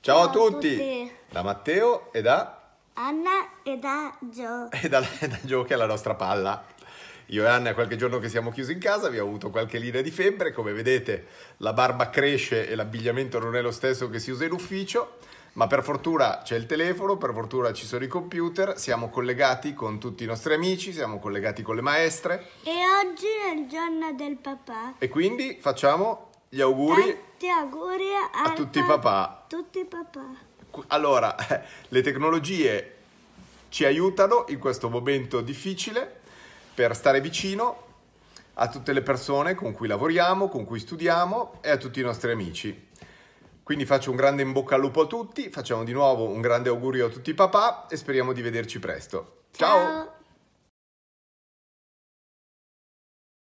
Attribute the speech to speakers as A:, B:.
A: Ciao, Ciao a, tutti. tutti. Da Matteo e da...
B: Anna e da Gio.
A: E da, da Gio che è la nostra palla. Io e Anna, qualche giorno che siamo chiusi in casa, abbiamo avuto qualche linea di febbre. Come vedete, la barba cresce e l'abbigliamento non è lo stesso che si usa in ufficio. Ma per fortuna c'è il telefono, per fortuna ci sono i computer, siamo collegati con tutti i nostri amici, siamo collegati con le maestre.
B: E oggi è il giorno del papà.
A: E quindi facciamo gli auguri
B: tanti auguri a
A: tutti i papà.
C: Tutti papà.
A: Allora, le tecnologie ci aiutano in questo momento difficile per stare vicino a tutte le persone con cui lavoriamo, con cui studiamo e a tutti i nostri amici. Quindi faccio un grande in bocca al lupo a tutti, facciamo di nuovo un grande augurio a tutti i papà e speriamo di vederci presto.
B: Ciao. Ciao.